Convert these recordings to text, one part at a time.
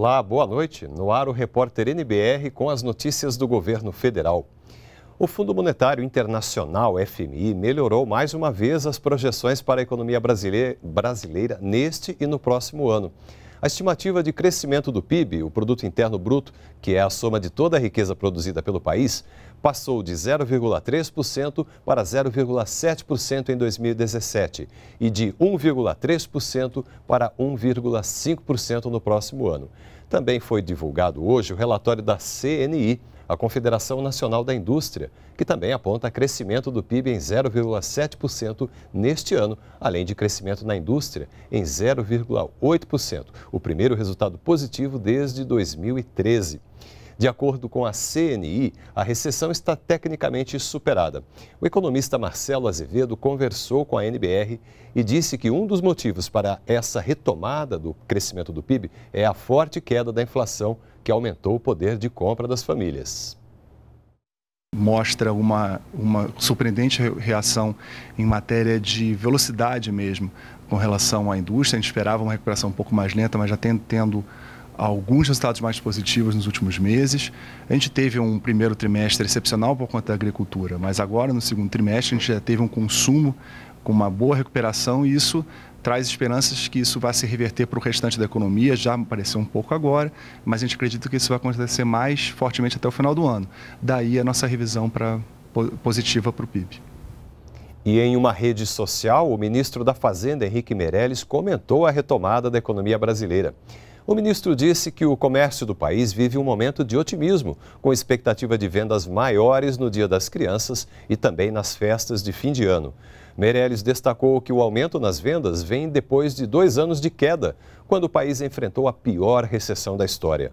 Olá, boa noite. No ar o repórter NBR com as notícias do governo federal. O Fundo Monetário Internacional, FMI, melhorou mais uma vez as projeções para a economia brasileira neste e no próximo ano. A estimativa de crescimento do PIB, o Produto Interno Bruto, que é a soma de toda a riqueza produzida pelo país, passou de 0,3% para 0,7% em 2017 e de 1,3% para 1,5% no próximo ano. Também foi divulgado hoje o relatório da CNI a Confederação Nacional da Indústria, que também aponta crescimento do PIB em 0,7% neste ano, além de crescimento na indústria em 0,8%, o primeiro resultado positivo desde 2013. De acordo com a CNI, a recessão está tecnicamente superada. O economista Marcelo Azevedo conversou com a NBR e disse que um dos motivos para essa retomada do crescimento do PIB é a forte queda da inflação que aumentou o poder de compra das famílias mostra uma, uma surpreendente reação em matéria de velocidade mesmo com relação à indústria. A gente esperava uma recuperação um pouco mais lenta, mas já tendo alguns resultados mais positivos nos últimos meses. A gente teve um primeiro trimestre excepcional por conta da agricultura, mas agora no segundo trimestre a gente já teve um consumo com uma boa recuperação e isso traz esperanças que isso vai se reverter para o restante da economia, já apareceu um pouco agora, mas a gente acredita que isso vai acontecer mais fortemente até o final do ano. Daí a nossa revisão para, positiva para o PIB. E em uma rede social, o ministro da Fazenda, Henrique Meirelles, comentou a retomada da economia brasileira. O ministro disse que o comércio do país vive um momento de otimismo, com expectativa de vendas maiores no Dia das Crianças e também nas festas de fim de ano. Meirelles destacou que o aumento nas vendas vem depois de dois anos de queda, quando o país enfrentou a pior recessão da história.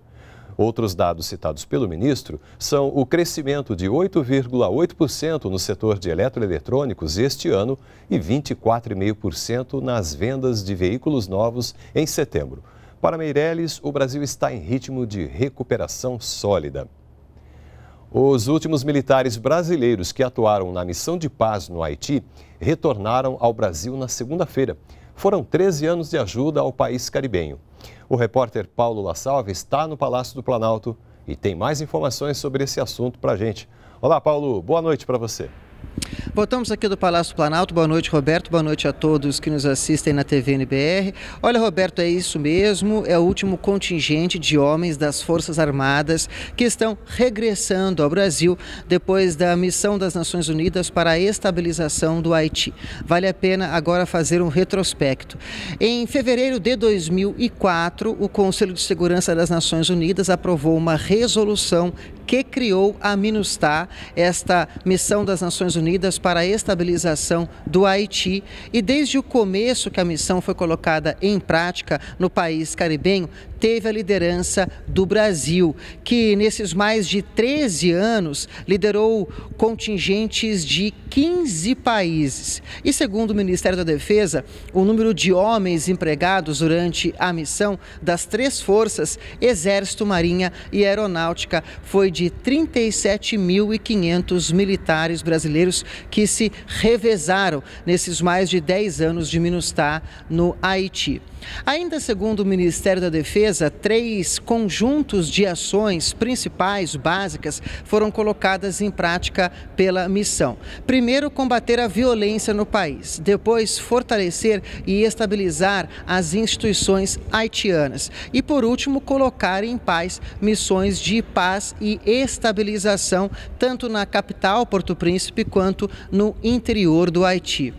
Outros dados citados pelo ministro são o crescimento de 8,8% no setor de eletroeletrônicos este ano e 24,5% nas vendas de veículos novos em setembro. Para Meirelles, o Brasil está em ritmo de recuperação sólida. Os últimos militares brasileiros que atuaram na missão de paz no Haiti retornaram ao Brasil na segunda-feira. Foram 13 anos de ajuda ao país caribenho. O repórter Paulo La Salve está no Palácio do Planalto e tem mais informações sobre esse assunto para a gente. Olá, Paulo, boa noite para você. Voltamos aqui do Palácio Planalto. Boa noite, Roberto. Boa noite a todos que nos assistem na TV NBR. Olha, Roberto, é isso mesmo. É o último contingente de homens das Forças Armadas que estão regressando ao Brasil depois da missão das Nações Unidas para a estabilização do Haiti. Vale a pena agora fazer um retrospecto. Em fevereiro de 2004, o Conselho de Segurança das Nações Unidas aprovou uma resolução que criou a MINUSTAH, esta missão das Nações Unidas para a estabilização do Haiti. E desde o começo que a missão foi colocada em prática no país caribenho, teve a liderança do Brasil, que nesses mais de 13 anos liderou contingentes de 15 países. E segundo o Ministério da Defesa, o número de homens empregados durante a missão das três forças, Exército, Marinha e Aeronáutica, foi de 37.500 militares brasileiros que se revezaram nesses mais de 10 anos de Minustah no Haiti. Ainda segundo o Ministério da Defesa, três conjuntos de ações principais, básicas, foram colocadas em prática pela missão. Primeiro, combater a violência no país. Depois, fortalecer e estabilizar as instituições haitianas. E, por último, colocar em paz missões de paz e estabilização, tanto na capital, Porto Príncipe, quanto no interior do Haiti.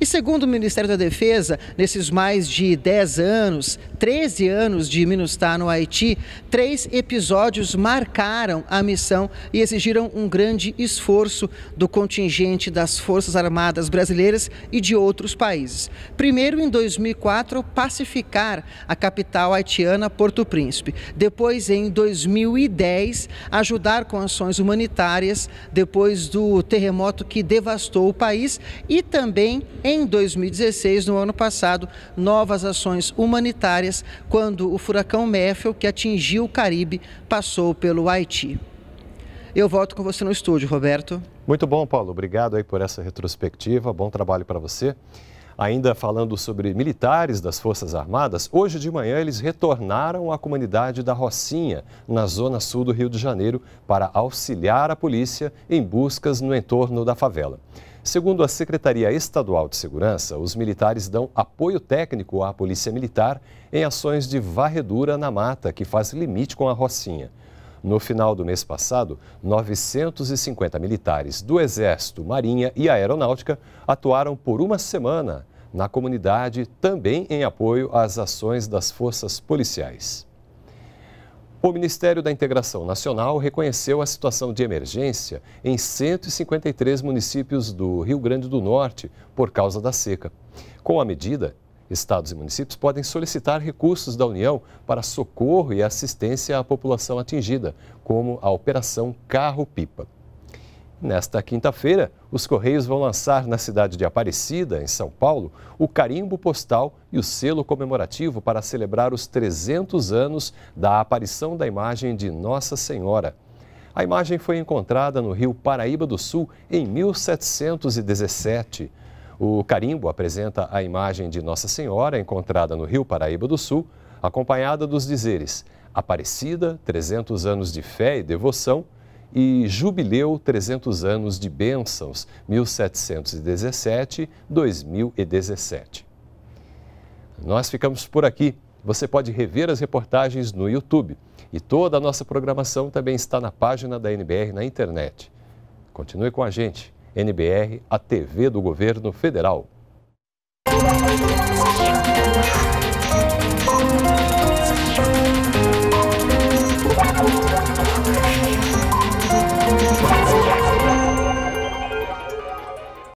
E segundo o Ministério da Defesa, nesses mais de 10 anos, 13 anos de MINUSTAH no Haiti, três episódios marcaram a missão e exigiram um grande esforço do contingente das Forças Armadas brasileiras e de outros países. Primeiro, em 2004, pacificar a capital haitiana, Porto Príncipe. Depois, em 2010, ajudar com ações humanitárias depois do terremoto que devastou o país e também em 2016, no ano passado, novas ações humanitárias quando o furacão Mefel, que atingiu o Caribe, passou pelo Haiti. Eu volto com você no estúdio, Roberto. Muito bom, Paulo. Obrigado aí por essa retrospectiva. Bom trabalho para você. Ainda falando sobre militares das Forças Armadas, hoje de manhã eles retornaram à comunidade da Rocinha, na zona sul do Rio de Janeiro, para auxiliar a polícia em buscas no entorno da favela. Segundo a Secretaria Estadual de Segurança, os militares dão apoio técnico à Polícia Militar em ações de varredura na mata que faz limite com a Rocinha. No final do mês passado, 950 militares do Exército, Marinha e Aeronáutica atuaram por uma semana na comunidade, também em apoio às ações das forças policiais. O Ministério da Integração Nacional reconheceu a situação de emergência em 153 municípios do Rio Grande do Norte por causa da seca. Com a medida, Estados e municípios podem solicitar recursos da União para socorro e assistência à população atingida, como a Operação Carro-Pipa. Nesta quinta-feira, os Correios vão lançar na cidade de Aparecida, em São Paulo, o carimbo postal e o selo comemorativo para celebrar os 300 anos da aparição da imagem de Nossa Senhora. A imagem foi encontrada no rio Paraíba do Sul em 1717. O carimbo apresenta a imagem de Nossa Senhora encontrada no Rio Paraíba do Sul, acompanhada dos dizeres Aparecida, 300 anos de fé e devoção e Jubileu, 300 anos de bênçãos, 1717-2017. Nós ficamos por aqui. Você pode rever as reportagens no YouTube. E toda a nossa programação também está na página da NBR na internet. Continue com a gente. NBR, a TV do Governo Federal.